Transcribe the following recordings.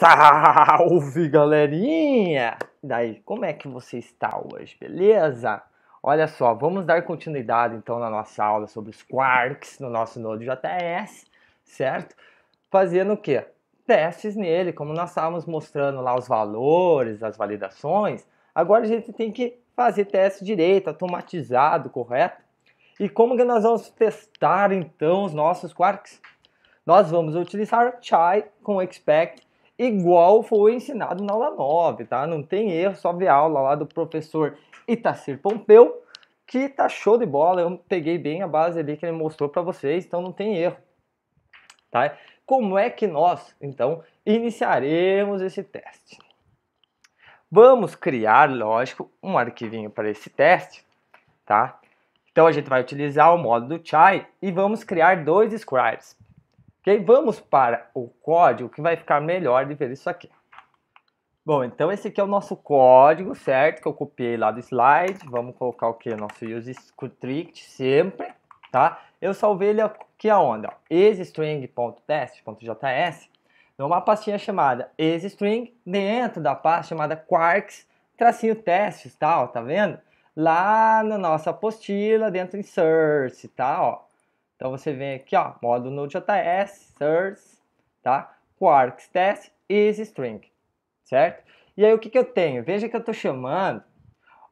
Salve galerinha! E daí, como é que você está hoje, beleza? Olha só, vamos dar continuidade então na nossa aula sobre os quarks no nosso node JS, certo? Fazendo o quê? Testes nele, como nós estávamos mostrando lá os valores, as validações, agora a gente tem que fazer teste direito, automatizado, correto? E como que nós vamos testar então os nossos quarks? Nós vamos utilizar chai com expect igual foi ensinado na aula 9, tá? Não tem erro, só ver a aula lá do professor Itacir Pompeu, que tá show de bola. Eu peguei bem a base ali que ele mostrou para vocês, então não tem erro, tá? Como é que nós, então, iniciaremos esse teste? Vamos criar, lógico, um arquivinho para esse teste, tá? Então a gente vai utilizar o modo do Chai e vamos criar dois scribes. Ok? Vamos para o código que vai ficar melhor de ver isso aqui. Bom, então esse aqui é o nosso código, certo? Que eu copiei lá do slide. Vamos colocar o que? Nosso use strict sempre, tá? Eu salvei ele aqui aonde? exstring.test.js numa pastinha chamada exstring dentro da pasta chamada quarks tracinho testes, tá? Ó, tá vendo? Lá na nossa apostila dentro em source, tá? Ó, então você vem aqui, ó, modo Node.js, search, tá? Quarks test is string, certo? E aí o que, que eu tenho? Veja que eu estou chamando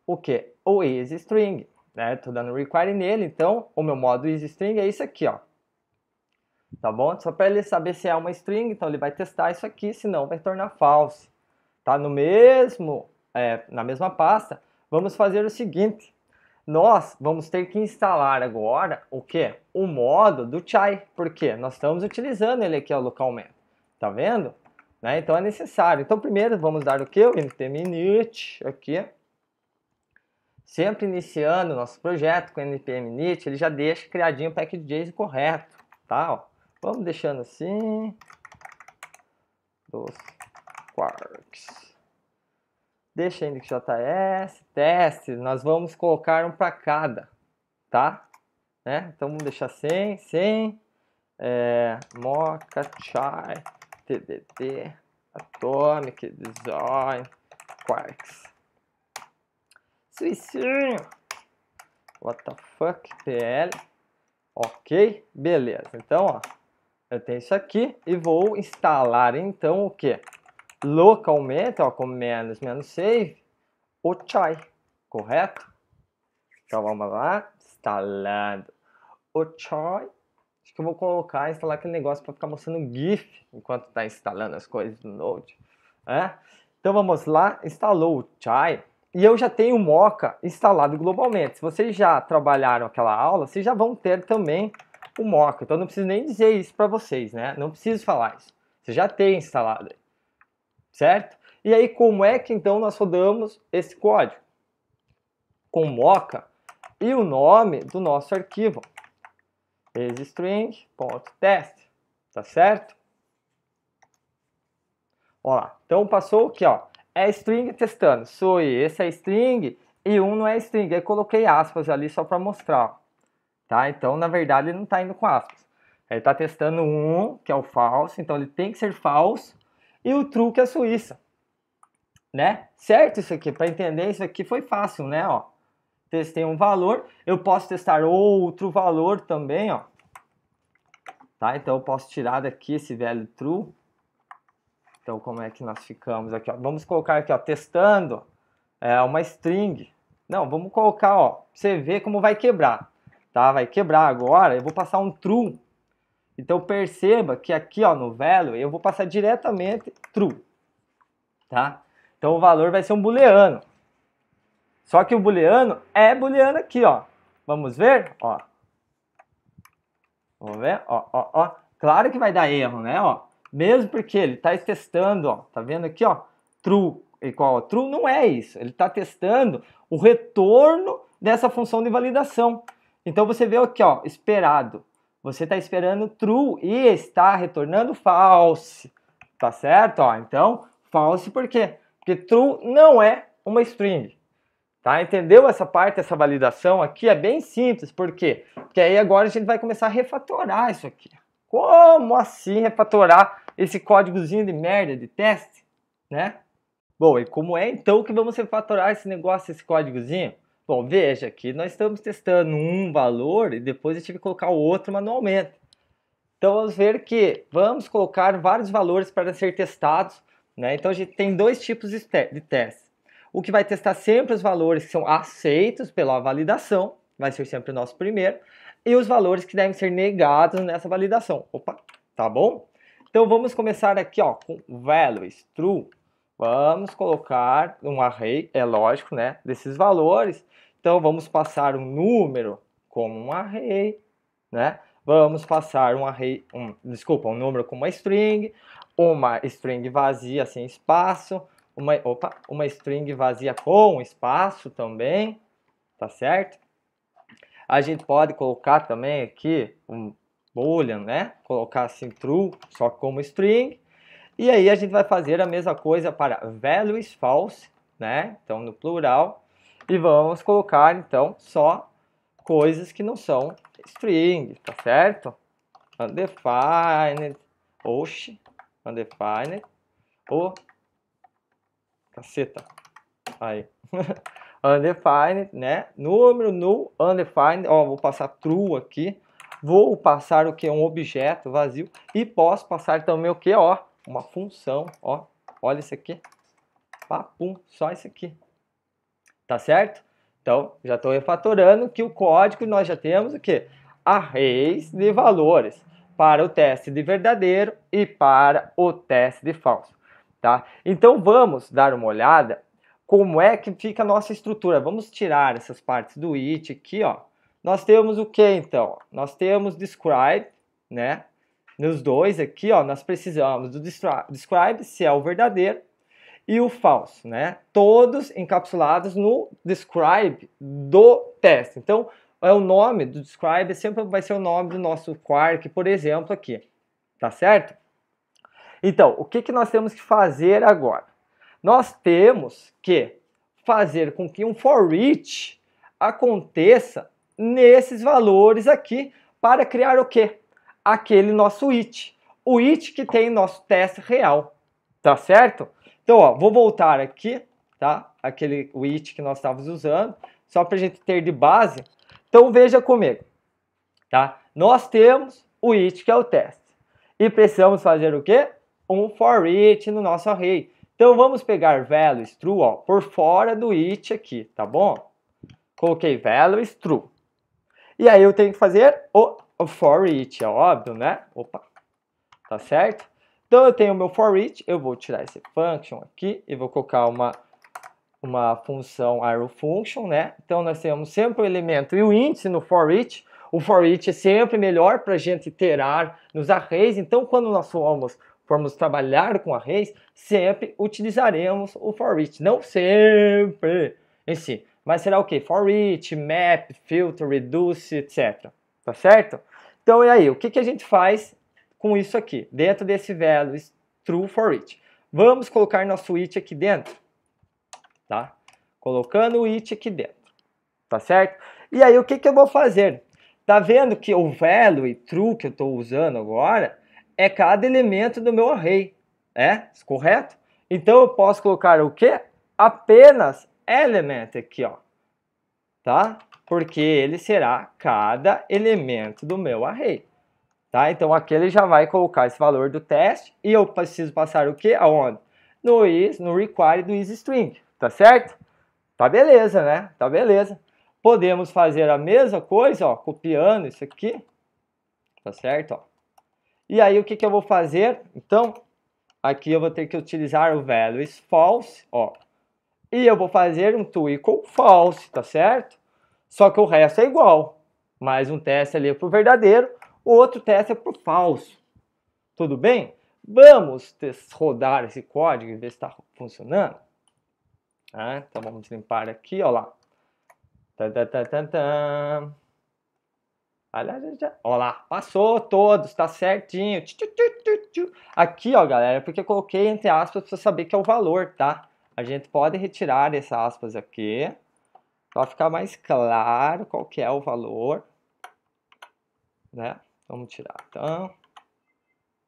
o que? O is string, né? Estou dando require nele, então o meu modo is string é isso aqui, ó. Tá bom? Só para ele saber se é uma string, então ele vai testar isso aqui, senão vai tornar false. Tá no mesmo, é, na mesma pasta. Vamos fazer o seguinte, nós vamos ter que instalar agora o que? O modo do Chai, porque nós estamos utilizando ele aqui ó, localmente, tá vendo? Né? Então é necessário. Então primeiro vamos dar o que? O npminit aqui. Sempre iniciando o nosso projeto com npminit, ele já deixa criadinho o package.json correto, tá? Ó. Vamos deixando assim. Dos quarks deixa ainda que JS, teste, nós vamos colocar um para cada, tá? Né? Então vamos deixar 100, 100, é, Mocha Chai, TDD, Atomic Design, Quarks. Suicinho, what the fuck, PL. Ok, beleza. Então, ó, eu tenho isso aqui e vou instalar então o que? localmente, ó, com menos menos save, o chai, correto? Então vamos lá, instalando o chai. Acho que eu vou colocar, instalar aquele negócio para ficar mostrando GIF enquanto está instalando as coisas no Node. É? Então vamos lá, instalou o chai. E eu já tenho o Mocha instalado globalmente. Se vocês já trabalharam aquela aula, vocês já vão ter também o Mocha. Então não preciso nem dizer isso para vocês, né? Não preciso falar isso. Você já tem instalado certo? E aí como é que então nós rodamos esse código? Com moca e o nome do nosso arquivo, exstring.test, tá certo? Ó lá, então passou aqui, ó, é string testando, sou esse é string e um não é string, aí coloquei aspas ali só para mostrar, tá? Então, na verdade, ele não está indo com aspas. Ele está testando um, que é o falso, então ele tem que ser falso, e o truque é a Suíça. Né? Certo isso aqui, para entender isso aqui foi fácil, né, ó. Testei um valor, eu posso testar outro valor também, ó. Tá? Então eu posso tirar daqui esse velho true. Então como é que nós ficamos aqui, ó? Vamos colocar aqui, ó, testando é, uma string. Não, vamos colocar, ó, você vê como vai quebrar, tá? Vai quebrar agora, eu vou passar um true então perceba que aqui ó, no value eu vou passar diretamente true. Tá? Então o valor vai ser um booleano. Só que o booleano é booleano aqui, ó. Vamos ver? Ó. Vamos ver? Ó, ó, ó. Claro que vai dar erro, né? Ó. Mesmo porque ele está testando, ó. Tá vendo aqui, ó? True igual a true não é isso. Ele está testando o retorno dessa função de validação. Então você vê aqui, ó, esperado. Você está esperando true e está retornando false. Tá certo? Ó, então, false por quê? Porque true não é uma string. Tá? Entendeu essa parte, essa validação aqui? É bem simples. Por quê? Porque aí agora a gente vai começar a refatorar isso aqui. Como assim refatorar esse códigozinho de merda de teste? Né? Bom, e como é então que vamos refatorar esse negócio, esse códigozinho? Bom, veja que nós estamos testando um valor e depois eu tive que colocar o outro manualmente. Então vamos ver que vamos colocar vários valores para ser testados. Né? Então a gente tem dois tipos de, te de O que vai testar sempre os valores que são aceitos pela validação, vai ser sempre o nosso primeiro, e os valores que devem ser negados nessa validação. Opa, tá bom? Então vamos começar aqui ó, com values, true. Vamos colocar um array, é lógico, né, desses valores. Então vamos passar um número como um array, né? Vamos passar um array, um, desculpa, um número como uma string, uma string vazia sem espaço, uma, opa, uma string vazia com espaço também, tá certo? A gente pode colocar também aqui um boolean, né? Colocar assim true, só como string. E aí a gente vai fazer a mesma coisa para values false, né? Então no plural. E vamos colocar então só coisas que não são string, tá certo? Undefined, oxe, undefined, ou caceta, aí, undefined, né? Número null, undefined, ó, vou passar true aqui, vou passar o que? Um objeto vazio e posso passar também o que? Ó, uma função, ó, olha isso aqui, papum, só isso aqui, tá certo? Então, já estou refatorando que o código nós já temos o quê? Arrays de valores para o teste de verdadeiro e para o teste de falso, tá? Então, vamos dar uma olhada como é que fica a nossa estrutura. Vamos tirar essas partes do it aqui, ó. Nós temos o que, então? Nós temos describe, né? Nos dois aqui, ó, nós precisamos do describe, se é o verdadeiro, e o falso, né? Todos encapsulados no describe do teste. Então, é o nome do describe sempre vai ser o nome do nosso Quark, por exemplo, aqui. Tá certo? Então, o que, que nós temos que fazer agora? Nós temos que fazer com que um for each aconteça nesses valores aqui para criar o quê? aquele nosso it. O it que tem nosso teste real, tá certo? Então, ó, vou voltar aqui, tá? Aquele o it que nós estávamos usando, só para a gente ter de base. Então, veja comigo, tá? Nós temos o it que é o teste. E precisamos fazer o quê? Um for it no nosso array. Então, vamos pegar values true, ó, por fora do it aqui, tá bom? Coloquei values true. E aí eu tenho que fazer o for each, é óbvio, né? Opa, tá certo? Então eu tenho o meu for each, eu vou tirar esse function aqui e vou colocar uma, uma função arrow function, né? Então nós temos sempre o elemento e o índice no for each. O for each é sempre melhor para a gente iterar nos arrays, então quando nós formos, formos trabalhar com arrays, sempre utilizaremos o for each. Não sempre em si, mas será o que? For each, map, filter, reduce, etc. Tá certo? Então, e aí, o que, que a gente faz com isso aqui? Dentro desse values true for each. Vamos colocar nosso it aqui dentro, tá? Colocando o it aqui dentro, tá certo? E aí, o que, que eu vou fazer? Tá vendo que o value true que eu estou usando agora é cada elemento do meu array, é? Correto? Então, eu posso colocar o quê? Apenas element aqui, ó, tá? porque ele será cada elemento do meu array. Tá? Então aqui ele já vai colocar esse valor do teste e eu preciso passar o que? Aonde? No is, no require do isString, tá certo? Tá beleza, né? Tá beleza. Podemos fazer a mesma coisa, ó, copiando isso aqui, tá certo? Ó. E aí o que, que eu vou fazer? Então, aqui eu vou ter que utilizar o values false, ó. E eu vou fazer um to equal false, tá certo? Só que o resto é igual. Mais um teste ali é para o verdadeiro, o outro teste é para o falso. Tudo bem? Vamos rodar esse código e ver se está funcionando. Ah, então vamos limpar aqui, ó lá. Olha tá, tá, tá, lá, passou todos, tá certinho. Aqui, ó, galera, porque eu coloquei entre aspas para saber que é o valor, tá? A gente pode retirar essas aspas aqui para ficar mais claro qual que é o valor, né? Vamos tirar, então.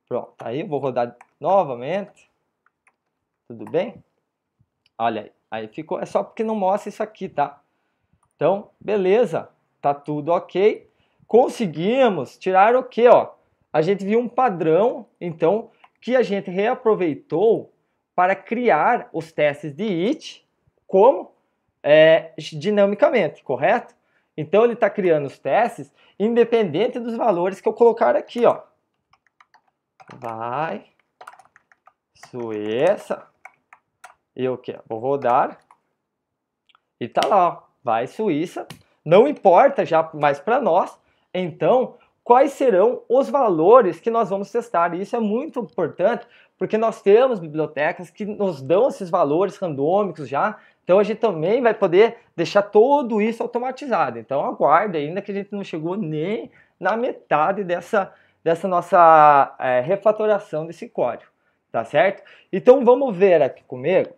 Pronto, tá aí eu vou rodar novamente. Tudo bem? Olha aí, aí ficou, é só porque não mostra isso aqui, tá? Então, beleza, tá tudo ok. Conseguimos tirar o quê, ó? A gente viu um padrão, então, que a gente reaproveitou para criar os testes de IT, como? é, dinamicamente, correto? Então ele está criando os testes independente dos valores que eu colocar aqui, ó. Vai, Suíça, eu que vou rodar e tá lá, ó. vai Suíça. Não importa já mais para nós. Então, quais serão os valores que nós vamos testar? E isso é muito importante porque nós temos bibliotecas que nos dão esses valores randômicos já então a gente também vai poder deixar tudo isso automatizado. Então aguarde ainda que a gente não chegou nem na metade dessa, dessa nossa é, refatoração desse código, tá certo? Então vamos ver aqui comigo.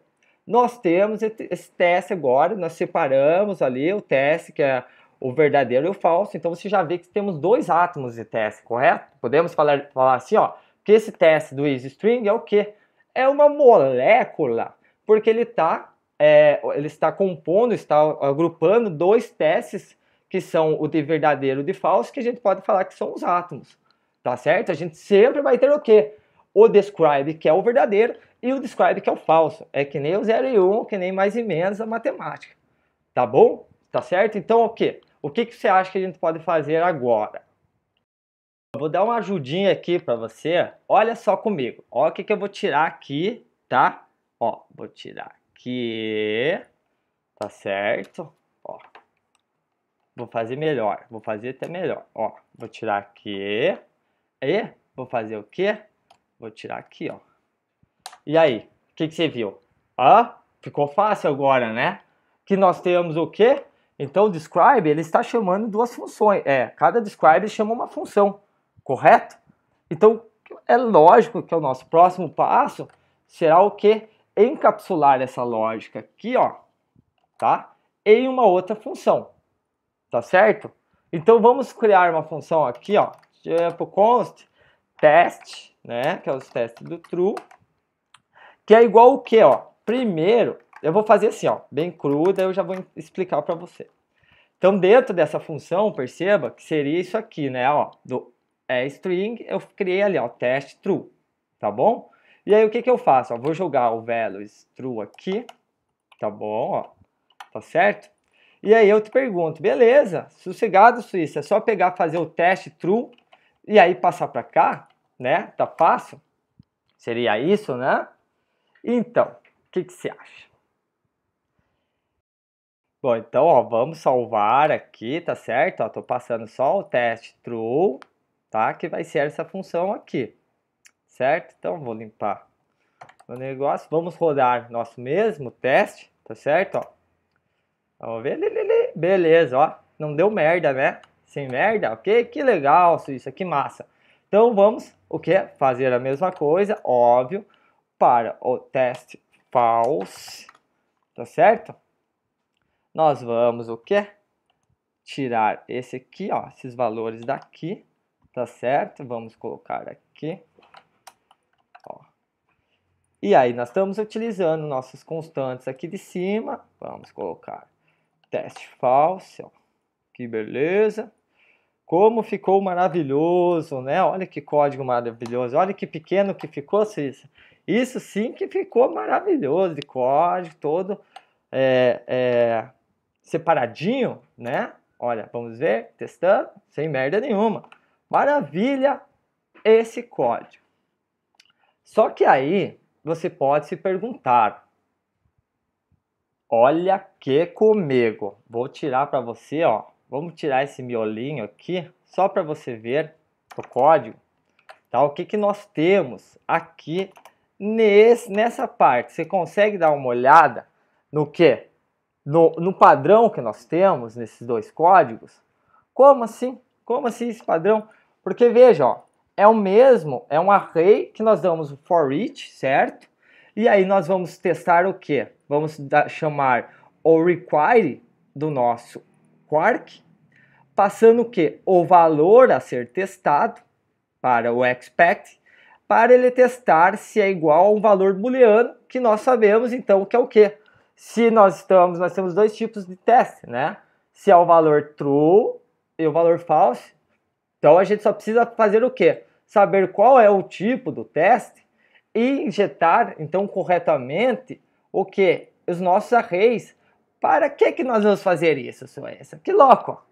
Nós temos esse teste agora, nós separamos ali o teste que é o verdadeiro e o falso. Então você já vê que temos dois átomos de teste, correto? Podemos falar, falar assim, ó, que esse teste do EasyString é o quê? É uma molécula, porque ele está é, ele está compondo, está agrupando dois testes que são o de verdadeiro e o de falso, que a gente pode falar que são os átomos, tá certo? A gente sempre vai ter o quê? O describe, que é o verdadeiro, e o describe, que é o falso. É que nem o 0 e 1, um, que nem mais e menos a matemática, tá bom? Tá certo? Então, o quê? O que, que você acha que a gente pode fazer agora? Eu vou dar uma ajudinha aqui para você. Olha só comigo. Olha o que, que eu vou tirar aqui, tá? Ó, vou tirar que, tá certo? Ó, vou fazer melhor, vou fazer até melhor. Ó, vou tirar aqui, e vou fazer o quê? Vou tirar aqui, ó. E aí, o que, que você viu? Ah, ficou fácil agora, né? Que nós temos o quê? Então, o describe, ele está chamando duas funções. É, cada describe chama uma função, correto? Então, é lógico que o nosso próximo passo será o quê? encapsular essa lógica aqui, ó, tá? Em uma outra função, tá certo? Então vamos criar uma função aqui, ó, tipo const test, né, que é os testes do true, que é igual o que, ó? Primeiro, eu vou fazer assim, ó, bem cruda, eu já vou explicar para você. Então dentro dessa função, perceba que seria isso aqui, né, ó, do é, string, eu criei ali, ó, test true, tá bom? E aí o que, que eu faço? Ó, vou jogar o values true aqui, tá bom, ó, tá certo? E aí eu te pergunto, beleza, sossegado Suíça, é só pegar, fazer o teste true e aí passar para cá, né? Tá fácil? Seria isso, né? Então, o que, que você acha? Bom, então, ó, vamos salvar aqui, tá certo? Ó, tô passando só o teste true, tá? Que vai ser essa função aqui certo? Então vou limpar o negócio. Vamos rodar nosso mesmo teste, tá certo? Ó. Vamos ver, beleza, ó. Não deu merda, né? Sem merda, ok? Que legal, Suíça, que massa. Então vamos, o que? Fazer a mesma coisa, óbvio, para o teste false, tá certo? Nós vamos, o que? Tirar esse aqui, ó, esses valores daqui, tá certo? Vamos colocar aqui. E aí nós estamos utilizando nossas constantes aqui de cima. Vamos colocar teste falso. Que beleza. Como ficou maravilhoso, né? Olha que código maravilhoso. Olha que pequeno que ficou, Cícero. Isso sim que ficou maravilhoso de código todo é, é, separadinho, né? Olha, vamos ver, testando, sem merda nenhuma. Maravilha esse código. Só que aí você pode se perguntar: Olha que comigo. Vou tirar para você, ó. Vamos tirar esse miolinho aqui, só para você ver o código. Tá? O que, que nós temos aqui nesse, nessa parte? Você consegue dar uma olhada no que? No, no padrão que nós temos nesses dois códigos? Como assim? Como assim esse padrão? Porque veja, ó, é o mesmo, é um array que nós damos o for each, certo? E aí nós vamos testar o que? Vamos chamar o require do nosso Quark, passando o que? O valor a ser testado para o expect, para ele testar se é igual a um valor booleano, que nós sabemos então que é o que? Se nós estamos, nós temos dois tipos de teste, né? Se é o valor true e o valor false, então a gente só precisa fazer o quê? Saber qual é o tipo do teste e injetar então corretamente o que? Os nossos arrays. Para que, que nós vamos fazer isso, Suécia? Que louco!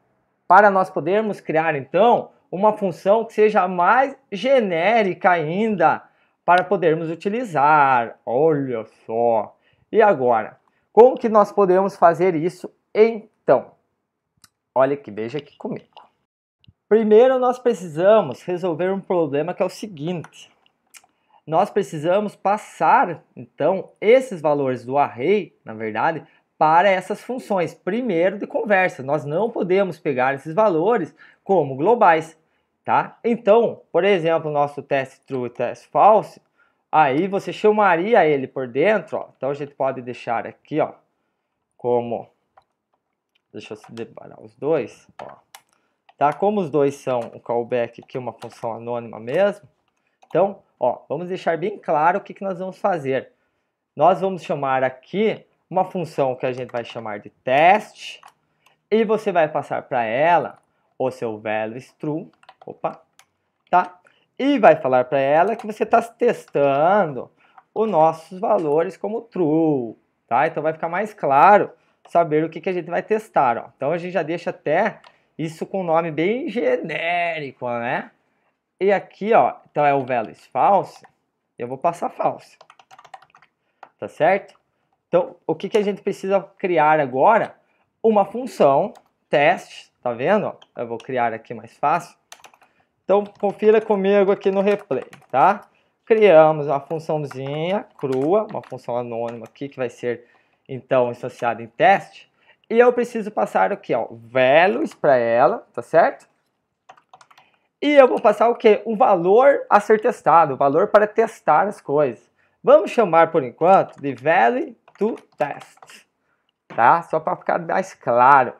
Para nós podermos criar então uma função que seja mais genérica ainda para podermos utilizar. Olha só! E agora, como que nós podemos fazer isso então? Olha que veja aqui comigo. Primeiro, nós precisamos resolver um problema que é o seguinte. Nós precisamos passar, então, esses valores do array, na verdade, para essas funções. Primeiro, de conversa. Nós não podemos pegar esses valores como globais, tá? Então, por exemplo, nosso teste true e teste false, aí você chamaria ele por dentro, ó. Então, a gente pode deixar aqui, ó, como... Deixa eu separar os dois, ó. Tá? Como os dois são o callback que é uma função anônima mesmo, então, ó, vamos deixar bem claro o que, que nós vamos fazer. Nós vamos chamar aqui uma função que a gente vai chamar de teste e você vai passar para ela o seu value true, opa, tá? E vai falar para ela que você está testando os nossos valores como true, tá? Então vai ficar mais claro saber o que, que a gente vai testar, ó. Então a gente já deixa até isso com nome bem genérico, né? E aqui, ó, então é o Velis false. Eu vou passar false. Tá certo? Então, o que, que a gente precisa criar agora? Uma função teste, tá vendo? Eu vou criar aqui mais fácil. Então, confira comigo aqui no replay, tá? Criamos uma funçãozinha crua, uma função anônima aqui que vai ser, então, associada em teste. E eu preciso passar o que? Ó, values para ela, tá certo? E eu vou passar o que? O valor a ser testado, o valor para testar as coisas. Vamos chamar por enquanto de value to test, tá? Só para ficar mais claro,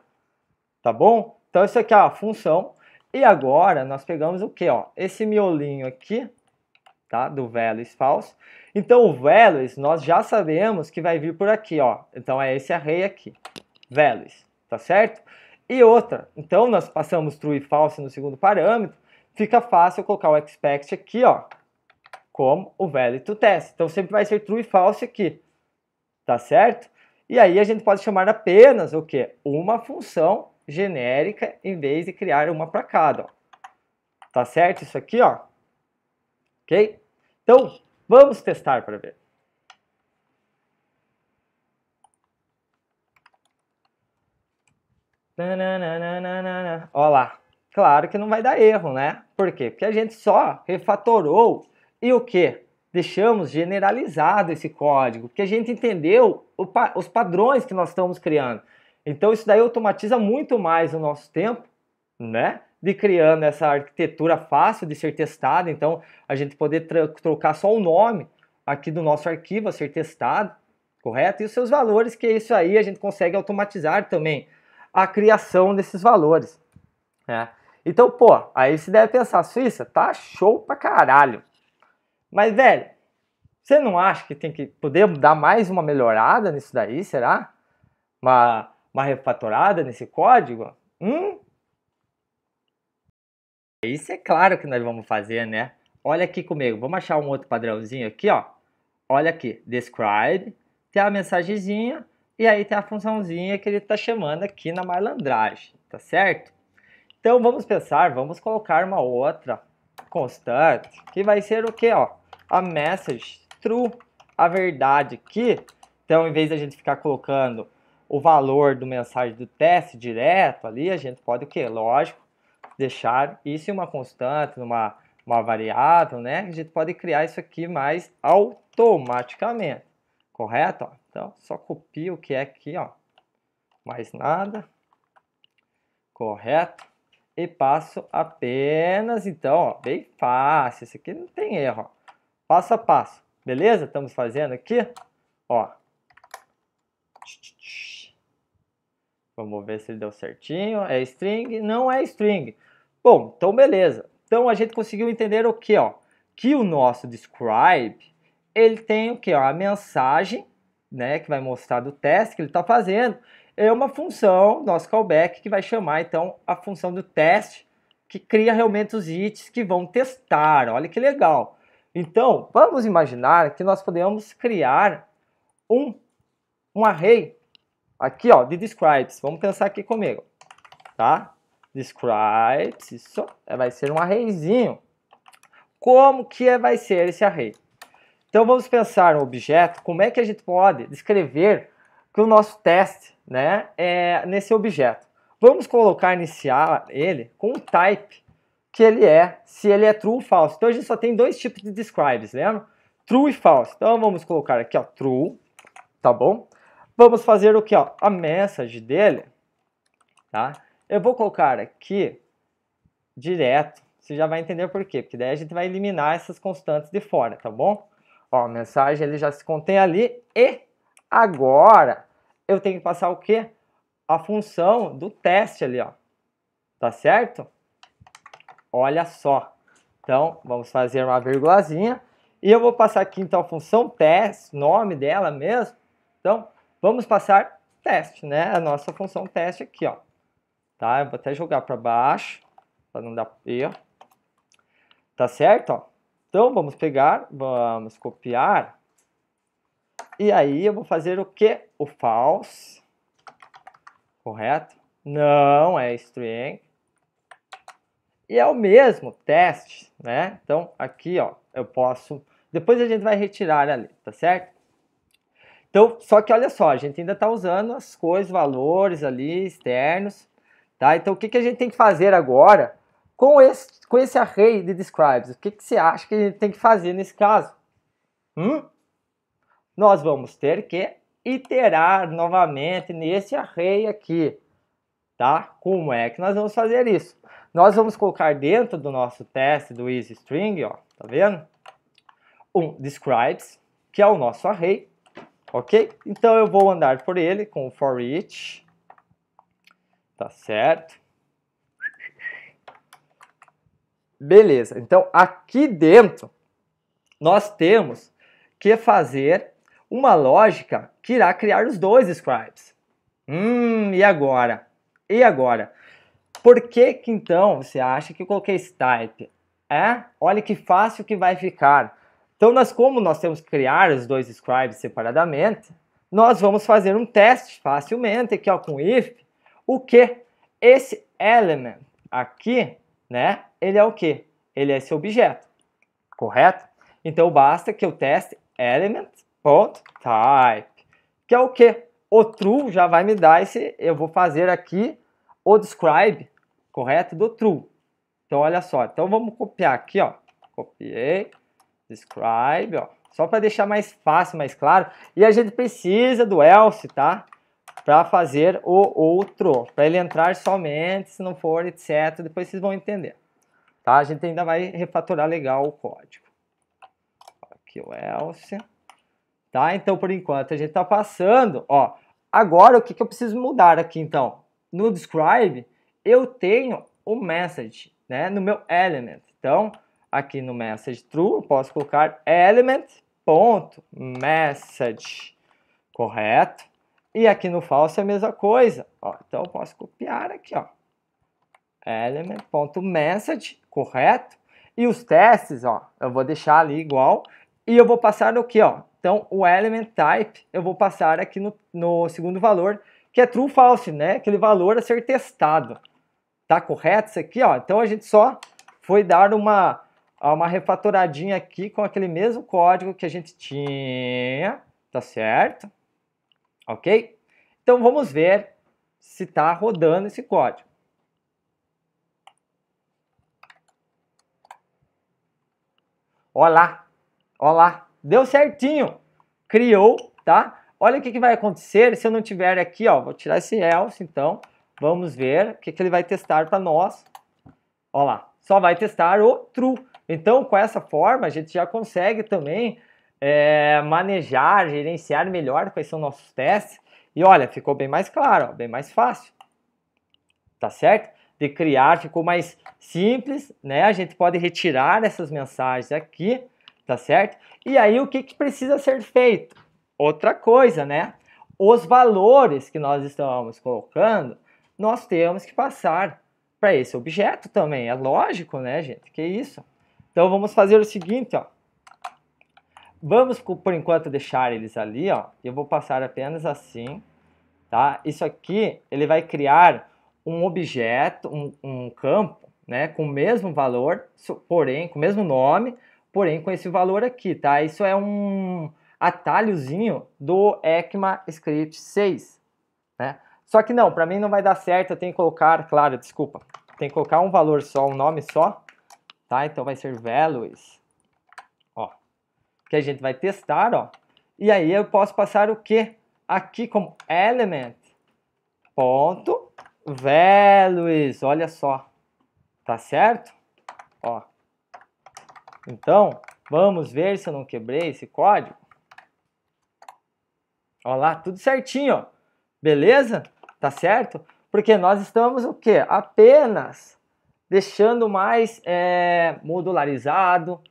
tá bom? Então isso aqui é a função. E agora nós pegamos o que? Ó, esse miolinho aqui, tá? Do values false. Então o values nós já sabemos que vai vir por aqui, ó. Então é esse array aqui values, tá certo? E outra, então nós passamos true e false no segundo parâmetro, fica fácil colocar o expect aqui, ó, como o value to test. Então sempre vai ser true e false aqui, tá certo? E aí a gente pode chamar apenas o que? Uma função genérica em vez de criar uma para cada, ó. Tá certo isso aqui, ó? Ok? Então, vamos testar para ver. Olha lá. Claro que não vai dar erro, né? Por quê? Porque a gente só refatorou e o que? Deixamos generalizado esse código, porque a gente entendeu pa os padrões que nós estamos criando. Então isso daí automatiza muito mais o nosso tempo, né? De criando essa arquitetura fácil de ser testada. Então a gente poder trocar só o nome aqui do nosso arquivo a ser testado, correto? E os seus valores, que é isso aí a gente consegue automatizar também a criação desses valores. Né? Então, pô, aí você deve pensar, Suíça, tá show pra caralho. Mas, velho, você não acha que tem que poder dar mais uma melhorada nisso daí, será? Uma, uma refatorada nesse código? Hum? Isso é claro que nós vamos fazer, né? Olha aqui comigo, vamos achar um outro padrãozinho aqui, ó. Olha aqui, describe, tem a mensagenzinha, e aí tem a funçãozinha que ele está chamando aqui na malandragem, tá certo? Então vamos pensar, vamos colocar uma outra constante, que vai ser o que? Ó, a message true, a verdade aqui. Então, em vez da gente ficar colocando o valor do mensagem do teste direto ali, a gente pode o que? Lógico, deixar isso em uma constante, numa uma variável, né? A gente pode criar isso aqui mais automaticamente. Correto? Então, só copia o que é aqui, ó. Mais nada. Correto? E passo apenas, então, ó, bem fácil. Isso aqui não tem erro, ó. Passo a passo. Beleza? Estamos fazendo aqui, ó. Vamos ver se deu certinho. É string? Não é string. Bom, então beleza. Então a gente conseguiu entender o que, ó? Que o nosso describe ele tem o que? A mensagem, né, que vai mostrar do teste que ele está fazendo, é uma função, nosso callback, que vai chamar então a função do teste, que cria realmente os hits que vão testar. Olha que legal! Então, vamos imaginar que nós podemos criar um, um array aqui ó, de describes. Vamos pensar aqui comigo, tá? Describes, isso é, vai ser um arrayzinho. Como que é, vai ser esse array? Então vamos pensar no objeto, como é que a gente pode descrever que o nosso teste né, é nesse objeto. Vamos colocar, iniciar ele com o type que ele é, se ele é true ou false. Então a gente só tem dois tipos de describes, lembra? Né? True e false. Então vamos colocar aqui, ó, true, tá bom? Vamos fazer o que, ó, a message dele, tá? Eu vou colocar aqui direto, você já vai entender por quê, porque daí a gente vai eliminar essas constantes de fora, tá bom? Ó, a mensagem ele já se contém ali e agora eu tenho que passar o quê? A função do teste ali, ó. Tá certo? Olha só. Então, vamos fazer uma virgulazinha e eu vou passar aqui então a função teste, nome dela mesmo. Então, vamos passar teste, né? A nossa função teste aqui, ó. Tá? Eu vou até jogar para baixo para não dar erro. Tá certo, ó? Então vamos pegar, vamos copiar. E aí eu vou fazer o que? O false. Correto? Não é string. E é o mesmo teste, né? Então aqui, ó, eu posso... Depois a gente vai retirar ali, tá certo? Então, só que olha só, a gente ainda está usando as coisas, valores ali externos, tá? Então o que, que a gente tem que fazer agora com esse, com esse array de describes, o que, que você acha que a gente tem que fazer nesse caso? Hum? Nós vamos ter que iterar novamente nesse array aqui. Tá? Como é que nós vamos fazer isso? Nós vamos colocar dentro do nosso teste do EasyString, ó, tá vendo? Um describes, que é o nosso array, ok? Então eu vou andar por ele com o for each, tá certo? Beleza, então aqui dentro nós temos que fazer uma lógica que irá criar os dois scribes. Hum, e agora? E agora? Por que, que então você acha que eu coloquei esse type? É? Olha que fácil que vai ficar. Então, nós, como nós temos que criar os dois scribes separadamente, nós vamos fazer um teste facilmente aqui ó, com if, o que esse element aqui né? Ele é o quê? Ele é esse objeto, correto? Então basta que eu teste element.type, que é o quê? O true já vai me dar esse, eu vou fazer aqui o describe, correto? Do true. Então olha só, então vamos copiar aqui, ó. Copiei, describe, ó. Só para deixar mais fácil, mais claro. E a gente precisa do else, tá? para fazer o outro, para ele entrar somente, se não for, etc. Depois vocês vão entender. Tá? A gente ainda vai refatorar legal o código. Aqui o else. Tá? Então, por enquanto, a gente está passando. Ó, agora, o que, que eu preciso mudar aqui, então? No describe, eu tenho o message né, no meu element. Então, aqui no message true, eu posso colocar element.message, correto? E aqui no falso é a mesma coisa. Ó, então eu posso copiar aqui, ó. element.message, correto? E os testes, ó, eu vou deixar ali igual. E eu vou passar o que, ó? Então, o element type, eu vou passar aqui no, no segundo valor, que é true false, né? Aquele valor a ser testado. Tá correto isso aqui, ó? Então, a gente só foi dar uma, uma refatoradinha aqui com aquele mesmo código que a gente tinha, tá certo? Ok? Então vamos ver se está rodando esse código. Olá, olá, deu certinho, criou, tá? Olha o que, que vai acontecer se eu não tiver aqui, ó, vou tirar esse else, então, vamos ver o que, que ele vai testar para nós. Olha lá, só vai testar o true. Então, com essa forma, a gente já consegue também é, manejar, gerenciar melhor quais são nossos testes. E olha, ficou bem mais claro, ó, bem mais fácil. Tá certo? De criar ficou mais simples, né? A gente pode retirar essas mensagens aqui, tá certo? E aí o que, que precisa ser feito? Outra coisa, né? Os valores que nós estamos colocando, nós temos que passar para esse objeto também. É lógico, né, gente? Que isso? Então vamos fazer o seguinte, ó. Vamos, por enquanto, deixar eles ali, ó. Eu vou passar apenas assim, tá? Isso aqui, ele vai criar um objeto, um, um campo, né? Com o mesmo valor, porém, com o mesmo nome, porém com esse valor aqui, tá? Isso é um atalhozinho do ECMAScript 6, né? Só que não, para mim não vai dar certo, eu tenho que colocar, claro, desculpa, tem que colocar um valor só, um nome só, tá? Então vai ser values que a gente vai testar, ó. E aí eu posso passar o que Aqui como element ponto values, olha só. Tá certo? Ó. Então, vamos ver se eu não quebrei esse código. Ó lá, tudo certinho, ó. Beleza? Tá certo? Porque nós estamos o quê? Apenas deixando mais é, modularizado,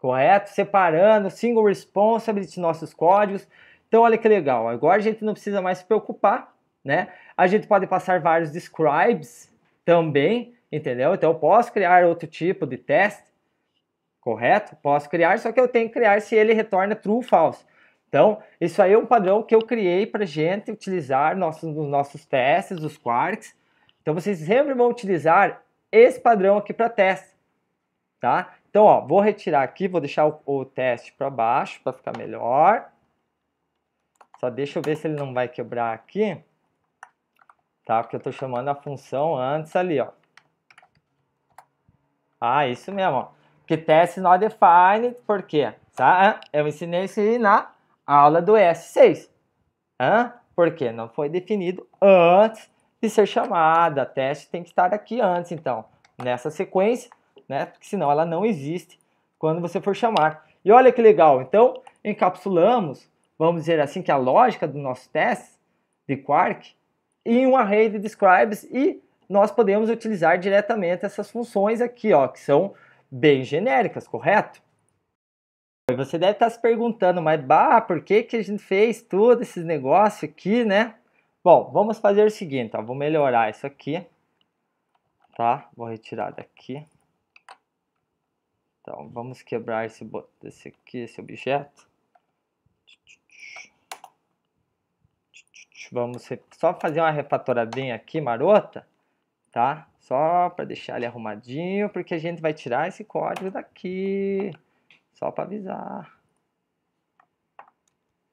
correto? Separando single responsibility nossos códigos. Então olha que legal, agora a gente não precisa mais se preocupar, né? A gente pode passar vários describes também, entendeu? Então eu posso criar outro tipo de teste, correto? Posso criar, só que eu tenho que criar se ele retorna true ou false. Então, isso aí é um padrão que eu criei para gente utilizar nossos, nos nossos testes, os quarks. Então, vocês sempre vão utilizar esse padrão aqui para teste, tá? Então, ó, vou retirar aqui, vou deixar o, o teste para baixo para ficar melhor. Só deixa eu ver se ele não vai quebrar aqui. Tá? Porque eu estou chamando a função antes ali, ó. Ah, isso mesmo, ó. Porque teste not defined, por quê? Tá? Eu ensinei isso aí na aula do S6. Hã? Porque não foi definido antes de ser chamada. Teste tem que estar aqui antes, então. Nessa sequência, né? Porque senão ela não existe quando você for chamar. E olha que legal, então encapsulamos, vamos dizer assim, que é a lógica do nosso teste de Quark em um array de describes e nós podemos utilizar diretamente essas funções aqui, ó, que são bem genéricas, correto? E você deve estar se perguntando, mas bah, por que, que a gente fez todo esse negócio aqui, né? Bom, vamos fazer o seguinte, ó, vou melhorar isso aqui, tá? Vou retirar daqui. Então, vamos quebrar esse, esse aqui, esse objeto. Vamos só fazer uma refatoradinha aqui, marota, tá? Só para deixar ele arrumadinho, porque a gente vai tirar esse código daqui, só para avisar,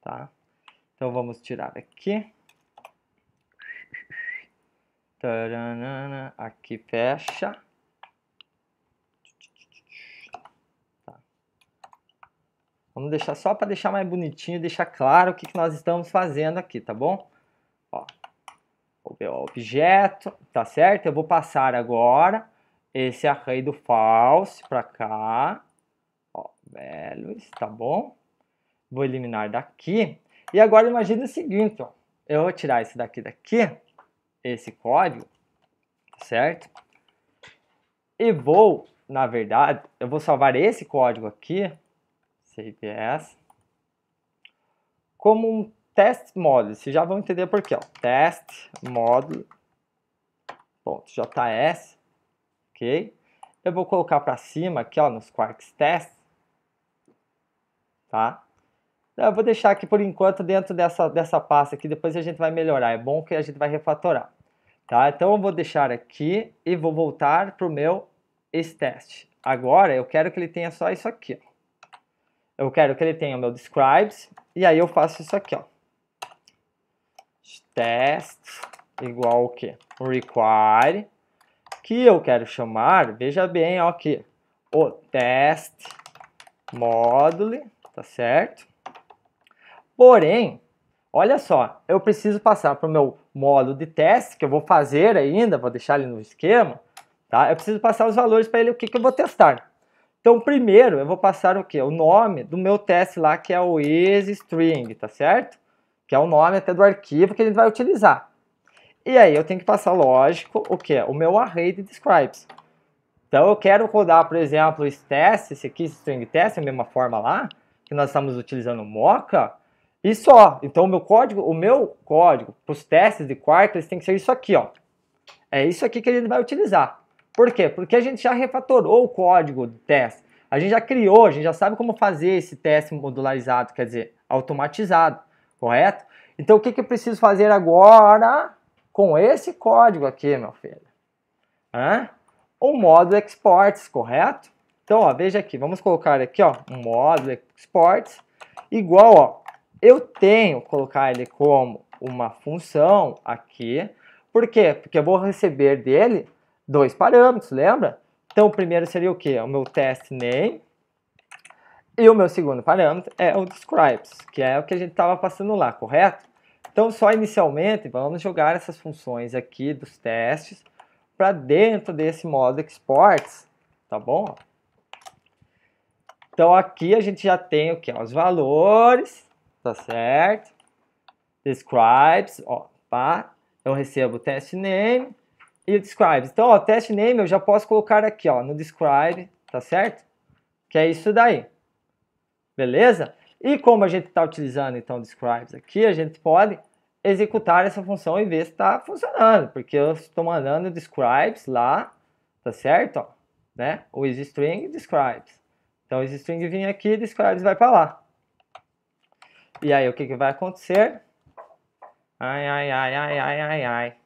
tá? Então, vamos tirar aqui. Taranana, aqui fecha. Vamos deixar só para deixar mais bonitinho, deixar claro o que, que nós estamos fazendo aqui, tá bom? Ó, objeto, tá certo? Eu vou passar agora esse array do false para cá. Ó, values, tá bom? Vou eliminar daqui. E agora imagina o seguinte, ó. Eu vou tirar esse daqui daqui, esse código, tá certo? E vou, na verdade, eu vou salvar esse código aqui CVS, como um test module Vocês já vão entender por quê. Ó. Test module ponto .js, ok? Eu vou colocar para cima aqui, ó, nos quarks test, tá? Então, eu vou deixar aqui por enquanto dentro dessa, dessa pasta aqui, depois a gente vai melhorar. É bom que a gente vai refatorar. Tá? Então eu vou deixar aqui e vou voltar para o meu teste. Agora eu quero que ele tenha só isso aqui. Ó. Eu quero que ele tenha o meu describes. E aí eu faço isso aqui, ó. Test igual o quê? Require. Que eu quero chamar, veja bem, ó, aqui. O test module, tá certo? Porém, olha só, eu preciso passar para o meu módulo de teste, que eu vou fazer ainda, vou deixar ele no esquema, tá? Eu preciso passar os valores para ele, o que, que eu vou testar. Então, primeiro eu vou passar o que? O nome do meu teste lá, que é o isString, tá certo? Que é o nome até do arquivo que a gente vai utilizar. E aí eu tenho que passar, lógico, o que? O meu array de describes. Então eu quero rodar, por exemplo, esse teste, esse aqui, string test, a mesma forma lá, que nós estamos utilizando Mocha, e só. Então o meu código, o meu código para os testes de quark, eles têm que ser isso aqui, ó. É isso aqui que ele vai utilizar. Por quê? Porque a gente já refatorou o código do teste. A gente já criou, a gente já sabe como fazer esse teste modularizado, quer dizer, automatizado, correto? Então o que, que eu preciso fazer agora com esse código aqui, meu filho? Hã? O módulo exports, correto? Então, ó, veja aqui, vamos colocar aqui, ó, um módulo exports igual, ó, eu tenho que colocar ele como uma função aqui. Por quê? Porque eu vou receber dele dois parâmetros, lembra? Então o primeiro seria o que? O meu test name. E o meu segundo parâmetro é o describes, que é o que a gente estava passando lá, correto? Então só inicialmente vamos jogar essas funções aqui dos testes para dentro desse modo exports, tá bom? Então aqui a gente já tem o que? Os valores, tá certo? Describes, ó, pá. Tá? Eu recebo o test name, e o describe. Então, ó, test name eu já posso colocar aqui, ó, no describe, tá certo? Que é isso daí. Beleza? E como a gente está utilizando, então, describes aqui, a gente pode executar essa função e ver se está funcionando, porque eu estou mandando describes lá, tá certo? Ó, né? O isString describes. Então, o isString vem aqui, describes vai para lá. E aí, o que, que vai acontecer? Ai, ai, ai, ai, ai, ai, ai.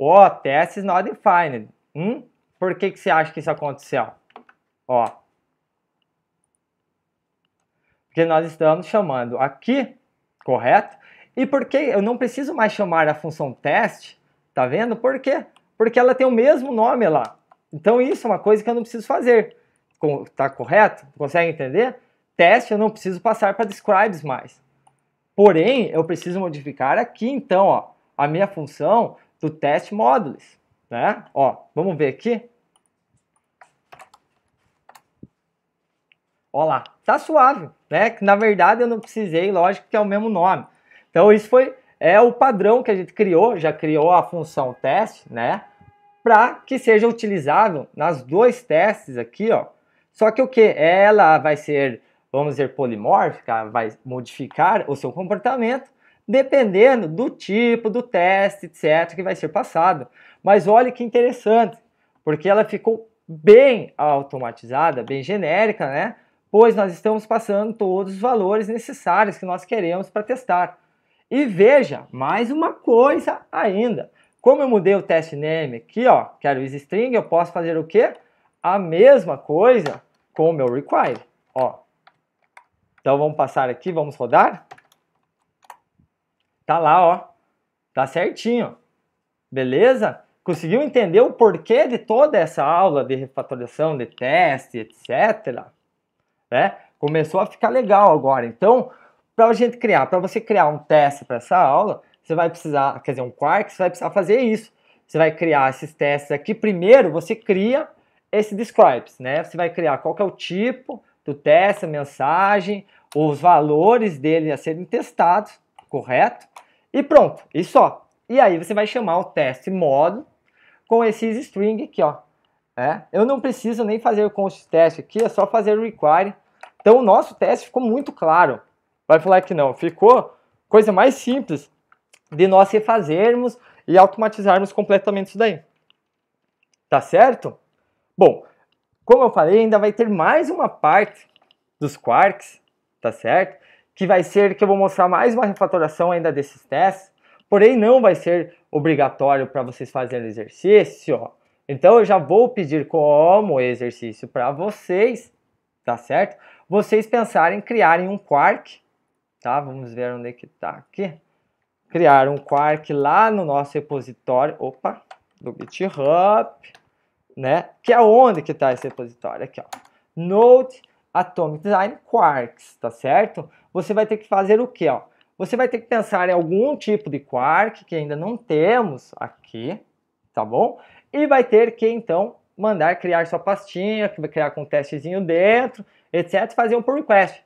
Ó, oh, test is not defined. Hum? Por que, que você acha que isso aconteceu? Ó. Oh. Porque nós estamos chamando aqui, correto? E por que eu não preciso mais chamar a função test? Tá vendo? Por quê? Porque ela tem o mesmo nome lá. Então isso é uma coisa que eu não preciso fazer. Tá correto? Consegue entender? Teste eu não preciso passar para describes mais. Porém, eu preciso modificar aqui então, ó, a minha função do teste módulos, né? Ó, vamos ver aqui. Ó lá, tá suave, né? Que na verdade eu não precisei, lógico que é o mesmo nome. Então isso foi é o padrão que a gente criou, já criou a função teste, né? Para que seja utilizável nas dois testes aqui, ó. Só que o que? Ela vai ser, vamos dizer, polimórfica, vai modificar o seu comportamento dependendo do tipo, do teste, etc., que vai ser passado. Mas olha que interessante, porque ela ficou bem automatizada, bem genérica, né? Pois nós estamos passando todos os valores necessários que nós queremos para testar. E veja, mais uma coisa ainda. Como eu mudei o teste name aqui, ó, quero is string, eu posso fazer o quê? A mesma coisa com o meu require, ó. Então vamos passar aqui, vamos rodar. Tá lá, ó. Tá certinho. Beleza? Conseguiu entender o porquê de toda essa aula de refatoração, de teste, etc? Né? Começou a ficar legal agora. Então, para a gente criar, para você criar um teste para essa aula, você vai precisar, quer dizer, um quark, você vai precisar fazer isso. Você vai criar esses testes aqui. Primeiro, você cria esse describes, né? Você vai criar qual é o tipo do teste, a mensagem, os valores dele a serem testados correto? E pronto, e só. E aí você vai chamar o teste modo com esses string aqui, ó. É, eu não preciso nem fazer o const teste aqui, é só fazer o require. Então o nosso teste ficou muito claro. Vai falar que não, ficou coisa mais simples de nós refazermos e automatizarmos completamente isso daí. Tá certo? Bom, como eu falei, ainda vai ter mais uma parte dos quarks, tá certo? que vai ser que eu vou mostrar mais uma refatoração ainda desses testes, porém não vai ser obrigatório para vocês fazerem exercício. Então eu já vou pedir como exercício para vocês, tá certo? Vocês pensarem em criarem um quark, tá? Vamos ver onde é que tá aqui. Criar um quark lá no nosso repositório, opa, do GitHub, né? Que é onde que tá esse repositório aqui, ó. Node Atomic Design Quarks, tá certo? Você vai ter que fazer o que? Ó? Você vai ter que pensar em algum tipo de quark que ainda não temos aqui, tá bom? E vai ter que então mandar criar sua pastinha, que vai criar com um testezinho dentro, etc. Fazer um pull request.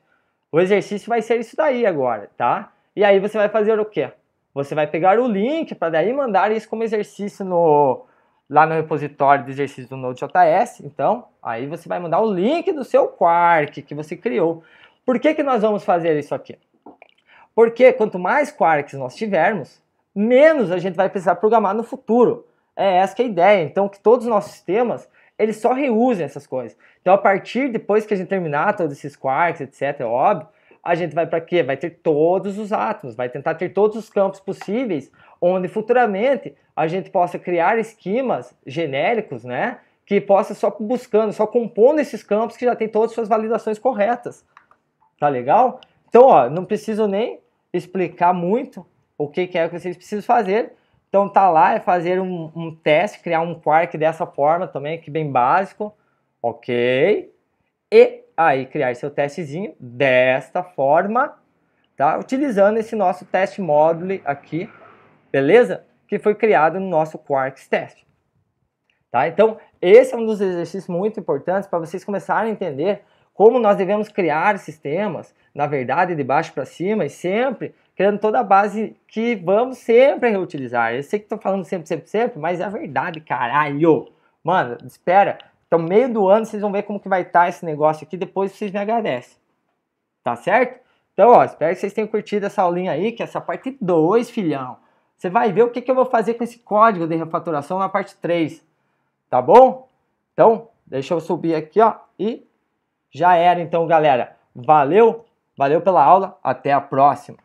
O exercício vai ser isso daí agora, tá? E aí você vai fazer o quê? Você vai pegar o link para daí mandar isso como exercício no, lá no repositório de exercícios do Node.js, então aí você vai mandar o link do seu Quark que você criou. Por que, que nós vamos fazer isso aqui? Porque quanto mais Quarks nós tivermos, menos a gente vai precisar programar no futuro. É essa que é a ideia. Então que todos os nossos sistemas eles só reusem essas coisas. Então a partir depois que a gente terminar todos esses Quarks, etc, é óbvio, a gente vai para quê? Vai ter todos os átomos, vai tentar ter todos os campos possíveis onde futuramente a gente possa criar esquemas genéricos, né? Que possa só buscando, só compondo esses campos que já tem todas as suas validações corretas. Tá legal? Então, ó, não preciso nem explicar muito o que, que é que vocês precisam fazer. Então, tá lá, é fazer um, um teste, criar um quark dessa forma também, que bem básico. Ok? E aí, criar seu testezinho desta forma, tá? Utilizando esse nosso teste módulo aqui, beleza? Que foi criado no nosso Quarks Test. Tá? Então, esse é um dos exercícios muito importantes para vocês começarem a entender como nós devemos criar sistemas, na verdade, de baixo para cima e sempre criando toda a base que vamos sempre reutilizar. Eu sei que estou falando sempre, sempre, sempre, mas é a verdade, caralho. Mano, espera. Então, meio do ano vocês vão ver como que vai estar tá esse negócio aqui, depois vocês me agradecem. Tá certo? Então, ó, espero que vocês tenham curtido essa aulinha aí, que é essa parte 2, filhão. Você vai ver o que, que eu vou fazer com esse código de refaturação na parte 3. Tá bom? Então, deixa eu subir aqui, ó. E já era então, galera. Valeu, valeu pela aula. Até a próxima.